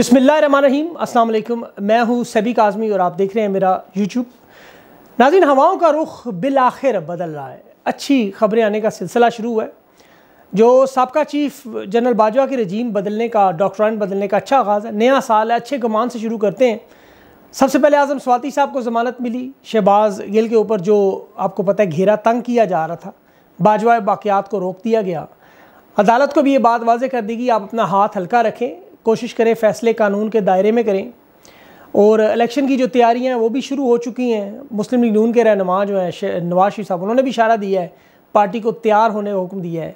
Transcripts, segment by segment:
बिसमीम अल्लाम मैं हूँ सभी काजमी और आप देख रहे हैं मेरा यूट्यूब नाजिन हवाओं का रुख बिल आखिर बदल रहा है अच्छी खबरें आने का सिलसिला शुरू हुआ है जो सबका चीफ जनरल बाजवा की रजीम बदलने का डॉक्टरान बदलने का अच्छा आगाज़ है नया साल है अच्छे गुमान से शुरू करते हैं सबसे पहले आज़म स्वाति साहब को ज़मानत मिली शहबाज गिल के ऊपर जो आपको पता है घेरा तंग किया जा रहा था बाजवा बाक़ियात को रोक दिया गया अदालत को भी ये बात वाजे कर दी कि आप अपना हाथ हल्का रखें कोशिश करें फैसले कानून के दायरे में करें और इलेक्शन की जो तैयारियां वो भी शुरू हो चुकी हैं मुस्लिम लीग नून के रहनुमा जो हैं नवाज शरीफ साहब उन्होंने भी इशारा दिया है पार्टी को तैयार होने का हुक्म दिया है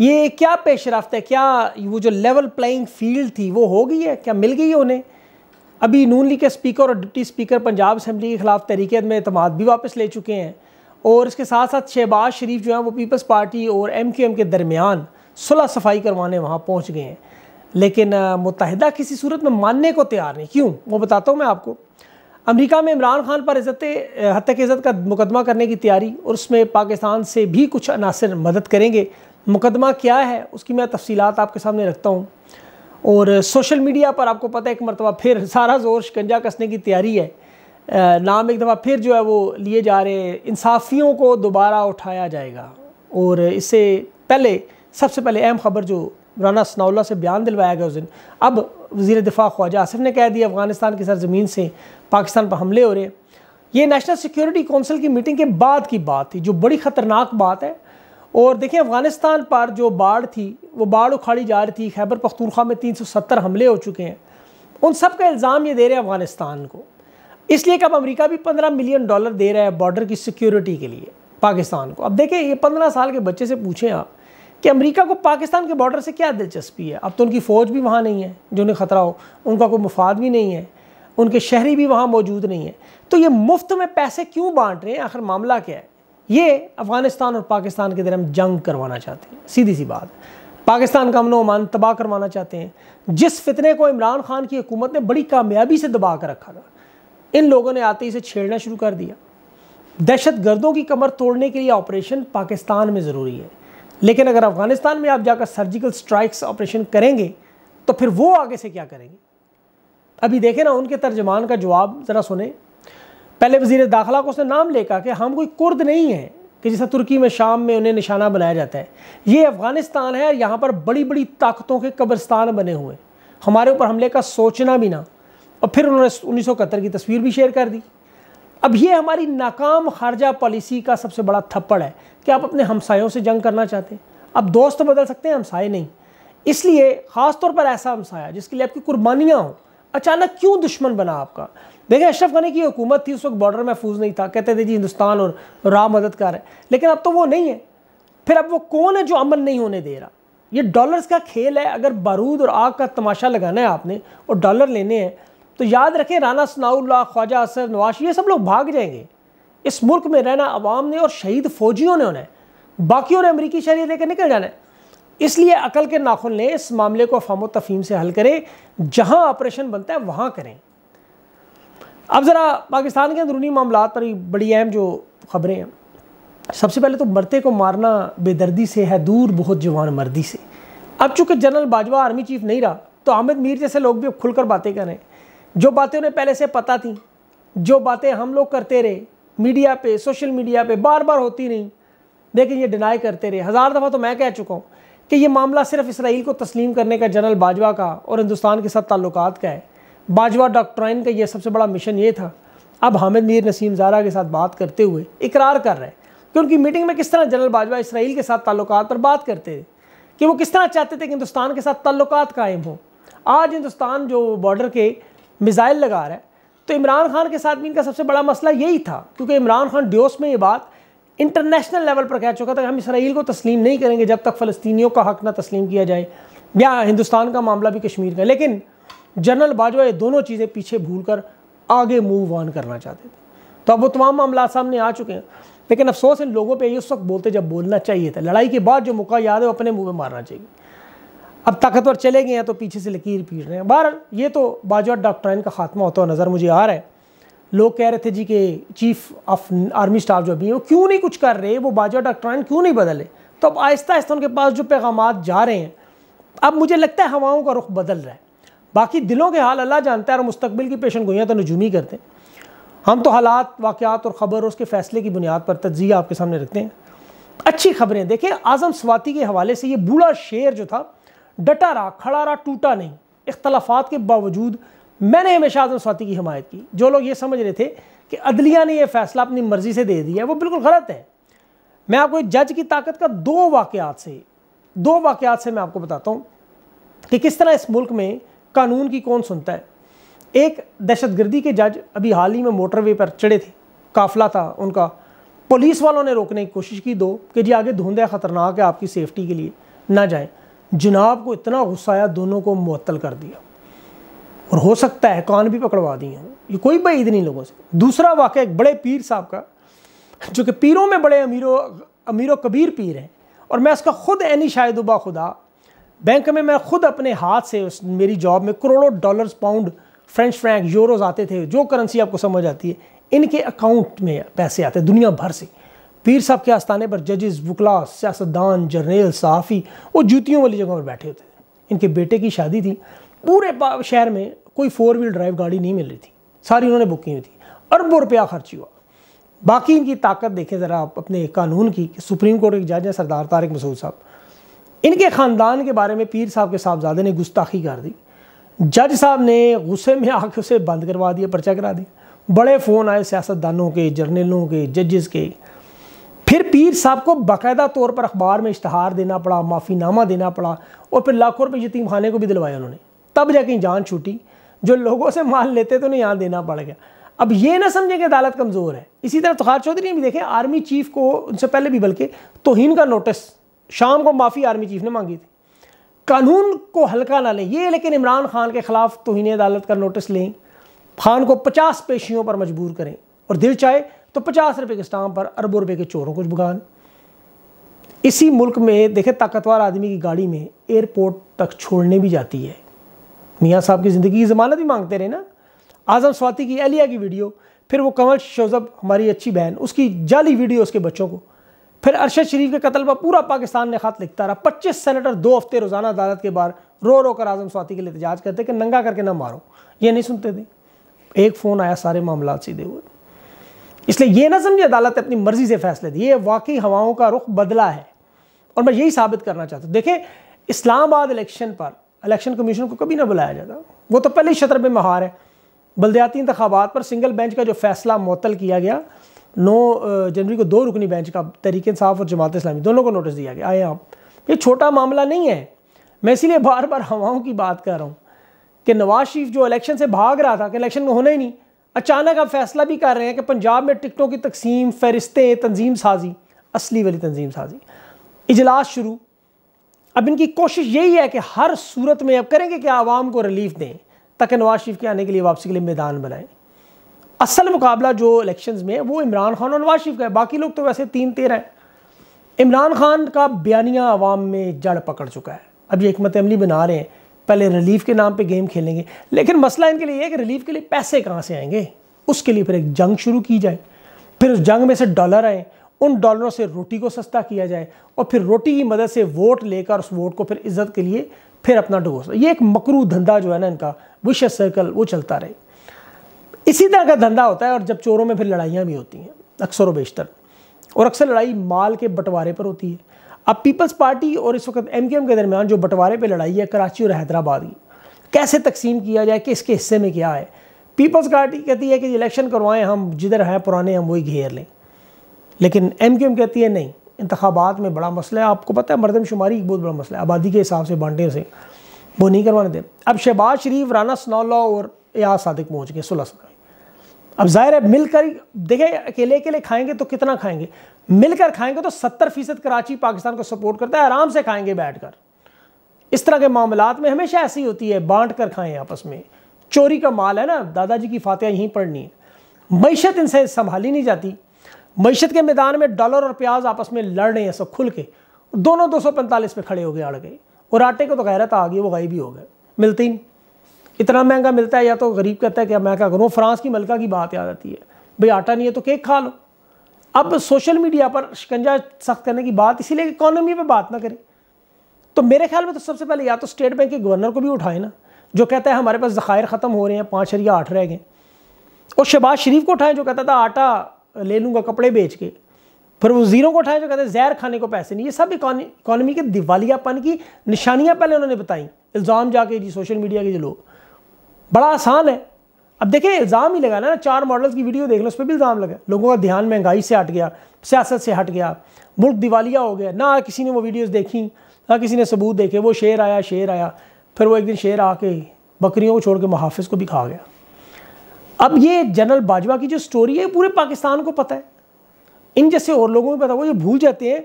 ये क्या पेश रफ्त है क्या वो जो लेवल प्लेइंग फील्ड थी वो हो गई है क्या मिल गई है उन्हें अभी नून लीग के स्पीकर और डिप्टी स्पीकर पंजाब असम्बली के ख़िलाफ़ तहरीक में अतमाद भी वापस ले चुके हैं और इसके साथ साथ शहबाज शरीफ जो है वो पीपल्स पार्टी और एम क्यू एम के दरमियान सुलह सफाई करवाने वहाँ पहुँच गए हैं लेकिन मुतहदा किसी सूरत में मानने को तैयार नहीं क्यों वो बताता हूँ मैं आपको अमेरिका में इमरान खान पर इज़्ज़त की इज़्ज़त का मुकदमा करने की तैयारी और उसमें पाकिस्तान से भी कुछ अनासर मदद करेंगे मुकदमा क्या है उसकी मैं तफसीत आपके सामने रखता हूँ और सोशल मीडिया पर आपको पता है एक मरतबा फिर सारा जोर शिकंजा कसने की तैयारी है नाम एक दफ़ा फिर जो है वो लिए जा रहे इंसाफियों को दोबारा उठाया जाएगा और इससे पहले सबसे पहले अहम ख़बर जो मौलाना सनाउल्ला से बयान दिलवाया गया उस दिन अब वजी दिफा ख्वाजा आसिफ ने कह दिया अफगानिस्तान की सरजमीन से पाकिस्तान पर हमले हो रहे हैं ये नेशनल सिक्योरिटी कौंसिल की मीटिंग के बाद की बात थी जो बड़ी ख़तरनाक बात है और देखिए अफगानिस्तान पर जो बाढ़ थी वो बाढ़ उखाड़ी जा रही थी खैबर पख्तूनख्वा में 370 हमले हो चुके हैं उन सब का इल्ज़ाम ये दे रहे हैं अफगानिस्तान को इसलिए कि अब भी 15 मिलियन डॉलर दे रहा है बॉर्डर की सिक्योरिटी के लिए पाकिस्तान को अब देखिए ये 15 साल के बच्चे से पूछें आप कि अमेरिका को पाकिस्तान के बॉर्डर से क्या दिलचस्पी है अब तो उनकी फ़ौज भी वहाँ नहीं है जो उन्हें ख़तरा हो उनका कोई मुफाद भी नहीं है उनके शहरी भी वहाँ मौजूद नहीं है तो ये मुफ्त में पैसे क्यों बांट रहे हैं आखिर मामला क्या है ये अफ़गानिस्तान और पाकिस्तान के दरम जंग करवाना चाहते हैं सीधी सी बात पाकिस्तान का अमनो अमान तबाह करवाना चाहते हैं जिस फितने को इमरान खान की हुकूमत ने बड़ी कामयाबी से दबा कर रखा था इन लोगों ने आते ही इसे छेड़ना शुरू कर दिया दहशत गर्दों की कमर तोड़ने के लिए ऑपरेशन पाकिस्तान में ज़रूरी है लेकिन अगर अफ़गानिस्तान में आप जाकर सर्जिकल स्ट्राइक्स ऑपरेशन करेंगे तो फिर वो आगे से क्या करेंगे अभी देखें ना उनके तर्जमान का जवाब ज़रा सुने पहले वजीर दाखिला को उसने नाम लेकर कि हम कोई कुर्द नहीं हैं कि जैसा तुर्की में शाम में उन्हें निशाना बनाया जाता है ये अफ़गानिस्तान है और यहाँ पर बड़ी बड़ी ताकतों के कब्रस्तान बने हुए हमारे ऊपर हमले का सोचना भी ना और फिर उन्होंने उन्नीस की तस्वीर भी शेयर कर दी अब ये हमारी नाकाम खारजा पॉलिसी का सबसे बड़ा थप्पड़ है कि आप अपने हमसायों से जंग करना चाहते हैं आप दोस्त तो बदल सकते हैं हमसाए नहीं इसलिए ख़ास तौर पर ऐसा हमसाया जिसके लिए आपकी कुर्बानियाँ हों अचानक क्यों दुश्मन बना आपका देखिए अशरफ गनी की हुकूमत थी उस वक्त बॉर्डर महफूज नहीं था कहते थे जी हिंदुस्तान और राह मददगार है लेकिन अब तो वो नहीं है फिर अब वो कौन है जो अमन नहीं होने दे रहा ये डॉलर्स का खेल है अगर बारूद और आग का तमाशा लगाना है आपने और डॉलर लेने हैं तो याद रखें राना सनाउल्ला ख्वाजा असर नवाश ये सब लोग भाग जाएंगे इस मुल्क में रहना अवाम ने और शहीद फौजियों ने उन्हें बाकी बाकियों ने अमरीकी शहरी लेकर निकल जाना है इसलिए अकल के नाखुन ने इस मामले को फामो तफीम से हल करें जहाँ ऑपरेशन बनता है वहाँ करें अब ज़रा पाकिस्तान के अंदरूनी मामला पर बड़ी अहम जो खबरें हैं सबसे पहले तो मरते को मारना बेदर्दी से है दूर बहुत जवान मर्दी से अब चूंकि जनरल बाजवा आर्मी चीफ नहीं रहा तो आमिद मीर जैसे लोग भी अब खुलकर बातें करें जो बातें उन्हें पहले से पता थी जो बातें हम लोग करते रहे मीडिया पे सोशल मीडिया पे बार बार होती नहीं लेकिन ये डिनाई करते रहे हज़ार दफ़ा तो मैं कह चुका हूँ कि ये मामला सिर्फ इसराइल को तस्लीम करने का जनरल बाजवा का और हिंदुस्तान के साथ ताल्लुक का है बाजवा डॉक्ट्राइन का ये सबसे बड़ा मिशन ये था अब हामिद मीर नसीम जारा के साथ बात करते हुए इकरार कर रहे हैं कि उनकी मीटिंग में किस तरह जनरल बाजवा इसराइल के साथ ताल्लुक पर बात करते थे कि वो किस तरह चाहते थे कि हिंदुस्तान के साथ ताल्लुक कायम हों आज हिंदुस्तान जो बॉर्डर के मिज़ाइल लगा रहा है तो इमरान खान के साथ भी इनका सबसे बड़ा मसला यही था क्योंकि इमरान खान ड्योस में ये बात इंटरनेशनल लेवल पर कह चुका था कि हम इसराइल को तस्लीम नहीं करेंगे जब तक फ़लस्तियों का हक ना तस्लीम किया जाए या हिंदुस्तान का मामला भी कश्मीर का लेकिन जनरल बाजवा ये दोनों चीज़ें पीछे भूल कर आगे मूव ऑन करना चाहते थे तो अब वो तमाम मामला सामने आ चुके हैं लेकिन अफसोस इन लोगों पर उस वक्त बोलते जब बोलना चाहिए था लड़ाई के बाद जो मौका याद है वो अपने मुँह में मारना चाहिए अब ताकतवर चले गए हैं तो पीछे से लकीर पीट रहे हैं बहर ये तो बाजवा डॉक्ट्राइन का खात्मा होता हुआ नज़र मुझे आ रहा है लोग कह रहे थे जी के चीफ ऑफ आर्मी स्टाफ जो अभी हैं वो क्यों नहीं कुछ कर रहे वो बाजवा डॉक्ट्राइन क्यों नहीं बदले तो अब आहिस्ता आहिस्ता उनके पास जो पैगाम जा रहे हैं अब मुझे लगता है हवाओं का रुख बदल रहा है बाकी दिलों के हाल अल्लाह जानता है और मुस्तबिल की पेशन गोइयाँ तो नजूमी करते हैं हम तो हालात वाक़ात और ख़बर और उसके फ़ैसले की बुनियाद पर तजिया आपके सामने रखते हैं अच्छी खबरें देखें आज़म स्वाति के हवाले से ये बूढ़ा शेर जो था डटा रहा खड़ा रहा टूटा नहीं इख्तलाफात के बावजूद मैंने हमेशा आजम स्वाति की हमायत की जो लोग ये समझ रहे थे कि अदलिया ने यह फैसला अपनी मर्जी से दे दिया है वो बिल्कुल गलत है मैं आपको एक जज की ताकत का दो वाक़ात से दो वाक़ात से मैं आपको बताता हूँ कि किस तरह इस मुल्क में कानून की कौन सुनता है एक दहशतगर्दी के जज अभी हाल ही में मोटरवे पर चढ़े थे काफिला था उनका पुलिस वालों ने रोकने की कोशिश की दो कि जी आगे धुंध है ख़तरनाक है आपकी सेफ्टी के लिए ना जाएं जनाब को इतना गुस्सा आया दोनों को मअतल कर दिया और हो सकता है कान भी पकड़वा दिए हों ये कोई बईद नहीं लोगों से दूसरा वाक़ एक बड़े पीर साहब का जो कि पीरों में बड़े अमीरों अमीरों कबीर पीर हैं और मैं उसका ख़ुद शायद उबा खुदा बैंक में मैं ख़ुद अपने हाथ से उस मेरी जॉब में करोड़ों dollars pound French franc euros आते थे जो करेंसी आपको समझ आती है इनके अकाउंट में पैसे आते दुनिया भर से पीर साहब के आस्थाने पर जजेस वकला सियासतदान जर्नेल सहाफ़ी वो जूतियों वाली जगहों पर बैठे होते थे इनके बेटे की शादी थी पूरे शहर में कोई फोर व्हील ड्राइव गाड़ी नहीं मिल रही थी सारी उन्होंने बुक की हुई थी अरबों रुपया खर्च हुआ बाकी इनकी ताकत देखें ज़रा आप अपने कानून की कि सुप्रीम कोर्ट के जज हैं सरदार तारिक मसूद साहब इनके ख़ानदान के बारे में पीर साहब के साहबजादे ने गुस्ताखी कर दी जज साहब ने गुस्से में आके उसे बंद करवा दिया पर्चा करा दिया बड़े फ़ोन आए सियासतदानों के जर्नलों के जजेस के फिर पीर साहब को बाकायदा तौर पर अखबार में इश्तहार देना पड़ा माफ़ीनामा देना पड़ा और फिर लाखों रुपये यतीम खाने को भी दिलवाया उन्होंने तब जाके जान छूटी जो लोगों से माल लेते तो उन्हें यहाँ देना पड़ गया अब ये ना समझें कि अदालत कमज़ोर है इसी तरह तुखार चौधरी ने भी देखें आर्मी चीफ को उनसे पहले भी बल्कि तोहन का नोटिस शाम को माफ़ी आर्मी चीफ ने मांगी थी कानून को हल्का ना लें ये लेकिन इमरान खान के ख़िलाफ़ तोहनी अदालत का नोटिस लें खान को पचास पेशियों पर मजबूर करें और दिल चाहे तो पचास रुपए के स्टाम्प पर अरबों रुपए के चोरों को भुगान इसी मुल्क में देखे ताकतवर आदमी की गाड़ी में एयरपोर्ट तक छोड़ने भी जाती है मियाँ साहब की ज़िंदगी की ज़मानत भी मांगते रहे ना आज़म स्वाति की एलिया की वीडियो फिर वो कंवल शोजब हमारी अच्छी बहन उसकी जाली वीडियो उसके बच्चों को फिर अरशद शरीफ के कत्ल पर पूरा पाकिस्तान ने खत लिखता रहा पच्चीस सेनेटर दो हफ्ते रोज़ाना अदालत के बाहर रो रो कर आज़म स्वाति के लिए एहतजाज करते कि नंगा करके ना मारो ये नहीं सुनते थे एक फ़ोन आया सारे मामला सीधे हुए इसलिए यह ना समझे अदालत अपनी मर्जी से फैसले दिए वाकई हवाओं का रुख बदला है और मैं यही साबित करना चाहता हूँ देखे इस्लामाबाद इलेक्शन पर इलेक्शन कमीशन को कभी ना बुलाया जाता वो तो पहले ही शतर में महार है बलदयाती इंतबात पर सिंगल बेंच का जो फैसला मअतल किया गया नौ जनवरी को दो रुकनी बेंच का तरीके साफ़ और जमात इस्लामी दोनों को नोटिस दिया गया आए आप ये छोटा मामला नहीं है मैं इसीलिए बार बार हवाओं की बात कर रहा हूँ कि नवाज शरीफ जो इलेक्शन से भाग रहा था कि इलेक्शन में होना ही नहीं अचानक आप फैसला भी कर रहे हैं कि पंजाब में टिकटों की तकसीम फहरिस्तें तंजीम साजी असली वाली तंजीम साजी इजलास शुरू अब इनकी कोशिश यही है कि हर सूरत में अब करेंगे कि आवाम को रिलीफ दें ताकि नवाज शरीफ के आने के लिए वापसी के लिए मैदान बनाएं असल मुकाबला जो इलेक्शंस में है वो इमरान खान और नवाज शरीफ का है बाकी लोग तो वैसे तीन तेरह हैं इमरान खान का बयानिया आवाम में जड़ पकड़ चुका है अब ये हमत अमली बना रहे हैं पहले रिलीफ के नाम पे गेम खेलेंगे लेकिन मसला इनके लिए है कि रिलीफ के लिए पैसे कहाँ से आएंगे उसके लिए फिर एक जंग शुरू की जाए फिर उस जंग में से डॉलर आए उन डॉलरों से रोटी को सस्ता किया जाए और फिर रोटी की मदद से वोट लेकर उस वोट को फिर इज्जत के लिए फिर अपना डुबोस ये एक मकरू धंधा जो है ना इनका विशेष सर्कल वो चलता रहे इसी तरह का धंधा होता है और जब चोरों में फिर लड़ाइयाँ भी होती हैं अक्सर व बेशतर और अक्सर लड़ाई माल के बंटवारे पर होती है अब पीपल्स पार्टी और इस वक्त एम के दरमियान जो बंटवारे पर लड़ाई है कराची और हैदराबाद की कैसे तकसीम किया जाए कि इसके हिस्से में क्या है पीपल्स पार्टी कहती है कि इलेक्शन करवाएं हम जिधर हैं पुराने हम वही घेर लें लेकिन एम क्यू एम कहती है नहीं इंतबात में बड़ा मसला है आपको पता है मरदमशुमारी एक बहुत बड़ा मसला है आबादी के हिसाब से बांटे से वो नहीं करवाने दे अब शहबाज शरीफ राना सनौला और एयाज सादिक पहुँच गए सुलह सना अब जाहिर है मिलकर देखें अकेले अकेले खाएंगे तो कितना खाएंगे मिलकर खाएंगे तो सत्तर फीसद कराची पाकिस्तान को सपोर्ट करता है आराम से खाएंगे बैठकर इस तरह के मामला में हमेशा ऐसी होती है बांट कर खाएं आपस में चोरी का माल है ना दादाजी की फातह यहीं पढ़नी है मीशत इनसे संभाली नहीं जाती मीशत के मैदान में डॉलर और प्याज आपस में लड़ रहे हैं सब खुल के दोनों दो सौ पैंतालीस पे खड़े हो गए अड़ गए और आटे को तो गैरत आ गई वो गायब भी हो गए मिलती नहीं इतना महंगा मिलता है या तो गरीब कहता है कि मैं क्या करूँ फ्रांस की मलका की बात याद आती है भाई आटा नहीं है तो केक खा लो अब सोशल मीडिया पर शिकंजा सख्त करने की बात इसीलिए इकोनॉमी पर बात ना करें तो मेरे ख्याल में तो सबसे पहले या तो स्टेट बैंक के गवर्नर को भी उठाए ना जो कहता है हमारे पास ज़खायर ख़त्म हो रहे हैं पाँच या आठ रह गए और शहबाज शरीफ को उठाएं जो कहता था आटा ले लूँगा कपड़े बेच के फिर वजीरों को उठाएं जो कहते हैं जहर खाने को पैसे नहीं ये सब इकोनॉमी के दिवालियापन की निशानियाँ पहले उन्होंने बताई इल्ज़ाम जाके जी सोशल मीडिया के जो लोग बड़ा आसान है अब देखिए इल्ज़ाम ही लगाना ना चार मॉडल्स की वीडियो देख लो उस पर भी इल्ज़ाम लगा लोगों का ध्यान महंगाई से हट गया सियासत से हट गया मुल्क दिवालिया हो गया ना किसी ने वो वीडियोस देखी ना किसी ने सबूत देखे वो शेर आया शेर आया फिर वो एक दिन शेर आके बकरियों को छोड़ के मुहाफ़ को भी खा गया अब ये जनरल बाजवा की जो स्टोरी है पूरे पाकिस्तान को पता है इन जैसे और लोगों को पता वो ये भूल जाते हैं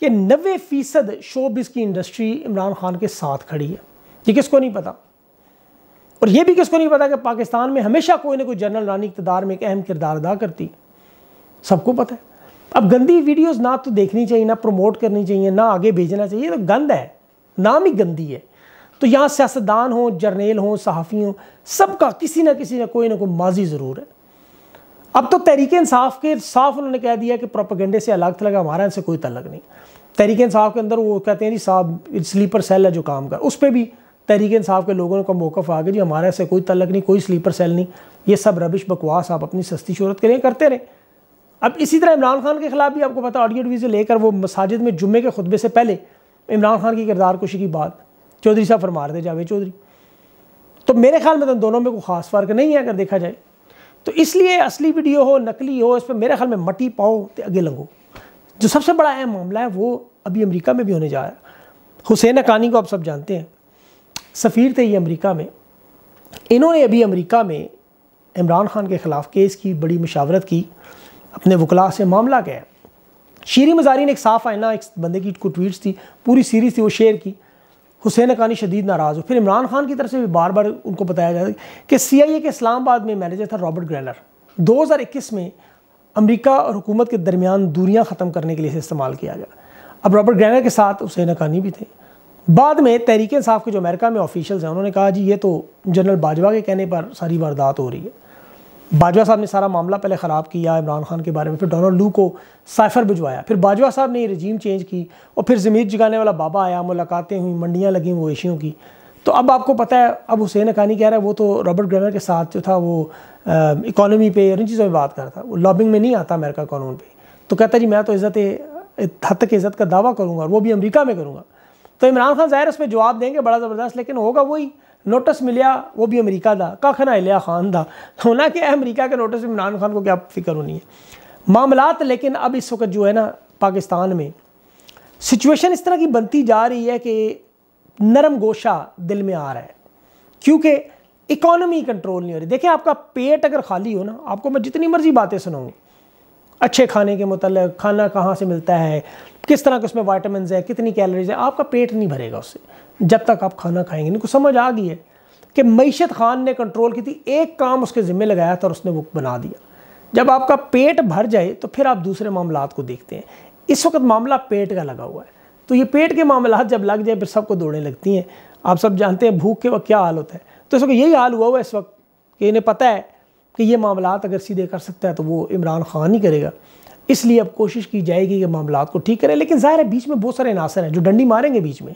कि नबे फ़ीसद शोबिस की इंडस्ट्री इमरान खान के साथ खड़ी है ये किसको नहीं पता और यह भी किसको नहीं पता कि पाकिस्तान में हमेशा कोई ना कोई जनरल रानी इकतदार में एक अहम किरदार अदा करती सबको पता है अब गंदी वीडियोज़ ना तो देखनी चाहिए ना प्रमोट करनी चाहिए ना आगे भेजना चाहिए तो गंद है नाम ही गंदी है तो यहाँ सियासतदान हों जर्नेल हों सहाफ़ी हों सबका किसी ना किसी ना कोई ना कोई माजी ज़रूर है अब तो तहरीक इंसाफ के साफ उन्होंने कह दिया कि प्रोपागेंडे से अलग थलग हमारा इनसे कोई तलग नहीं तहरीक इंसाफ के अंदर वो कहते हैं जी साहब स्लीपर सेल है जो काम कर उस पर भी तहरीक इंसाफ के लोगों का मौकफ आ गया जी हमारे से कोई तलक नहीं कोई स्लीपर सेल नहीं ये सब रबिश बकवास आप अपनी सस्ती शहरत करें करते रहें अब इसी तरह इमरान खान के खिलाफ भी आपको पता ऑडियो वीज़ियो लेकर वो मसाजिद में जुम्मे के खुतबे से पहले इमरान खान की किरदार कुशी की बात चौधरी साहब फरमा दे जावेद चौधरी तो मेरे ख्याल में तो दोनों में कोई खास फ़र्क नहीं है अगर देखा जाए तो इसलिए असली वीडियो हो नकली हो इस पर मेरे ख्याल में मटी पाओ तो अगे लंगो जो सबसे बड़ा अहम मामला है वो अभी अमेरिका में भी होने जा रहा है हुसैन अकानी को आप सब जानते हैं सफ़ीर थे ये अमरीका में इन्होंने अभी अमरीका में इमरान खान के ख़िलाफ़ केस की बड़ी मशावरत की अपने वकला से मामला गया शीरी मजारी ने एक साफ आयना एक बंदे की को ट्वीट्स थी पूरी सीरीज़ थी वो शेयर की हुसैन अकानी शदीद नाराज़ हो फिर इमरान खान की तरफ से भी बार बार उनको बताया जाता कि सी आई ए के इस्लामाबाद में मैनेजर था रॉबर्ट ग्रैनर दो हज़ार इक्कीस में अमरीका और हुकूमत के दरमियान दूरियाँ ख़त्म करने के लिए इसे इस्तेमाल किया गया अब रॉबर्ट ग्रैनर के साथ हुसैन अकानी भी थे बाद में तहरीक इंसाफ के जो अमेरिका में ऑफिशियल्स हैं उन्होंने कहा जी ये तो जनरल बाजवा के कहने पर सारी वारदात हो रही है बाजवा साहब ने सारा मामला पहले ख़राब किया इमरान खान के बारे में फिर डोनाल्ड लू को साइफर भिजवाया फिर बाजवा साहब ने रजीम चेंज की और फिर ज़मीर जगाने वाला बाबा आया मुलाकातें हुई मंडियाँ लगी मवेशियों की तो अब आपको पता है अब हुसैन अकानी कह रहा है वो तो रॉबर्ट ग्रेनर के साथ जो था वो इकानमी पे और इन चीज़ों पर बात कर रहा था वो लॉबिंग में नहीं आता अमेरिका कानून पर तो कहता जी मैं तो इज़्ज़त हद तक इज़्ज़त का दावा करूँगा और वो भी अमरीका में करूँगा तो इमरान खान ज़ाहिर पर जवाब देंगे बड़ा ज़बरदस्त लेकिन होगा वही नोटिस मिलिया वो भी अमेरिका का कख तो ना अलिया खान था होना क्या है अमरीका के नोटिस इमरान खान को क्या फिक्र होनी है मामलात लेकिन अब इस वक्त जो है ना पाकिस्तान में सिचुएशन इस तरह की बनती जा रही है कि नरम गोशा दिल में आ रहा है क्योंकि इकॉनमी कंट्रोल नहीं हो रही देखिए आपका पेट अगर खाली हो ना आपको मैं जितनी मर्जी बातें सुनाऊँ अच्छे खाने के मतलब खाना कहाँ से मिलता है किस तरह के उसमें वाइटामिन है कितनी कैलोरीज है आपका पेट नहीं भरेगा उससे जब तक आप खाना खाएंगे इनको समझ आ गई है कि मीशत खान ने कंट्रोल की थी एक काम उसके ज़िम्मे लगाया था और उसने वो बना दिया जब आपका पेट भर जाए तो फिर आप दूसरे मामला को देखते हैं इस वक्त मामला पेट का लगा हुआ है तो ये पेट के मामला जब लग जाए फिर सबको दौड़ने लगती हैं आप सब जानते हैं भूख के वक्त क्या हाल होता है तो इस वक्त यही हाल हुआ हुआ है इस वक्त कि इन्हें पता है कि ये मामला अगर सीधे कर सकता है तो वो इमरान खान ही करेगा इसलिए अब कोशिश की जाएगी कि मामला को ठीक करें लेकिन ज़ाहिर है बीच में बहुत सारे नासर हैं जो डंडी मारेंगे बीच में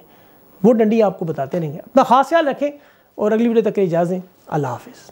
वो डंडी आपको बताते रहेंगे अपना खास ख्याल रखें और अगली वीडियो तक के इजाज़ें अल्लाह हाफिज़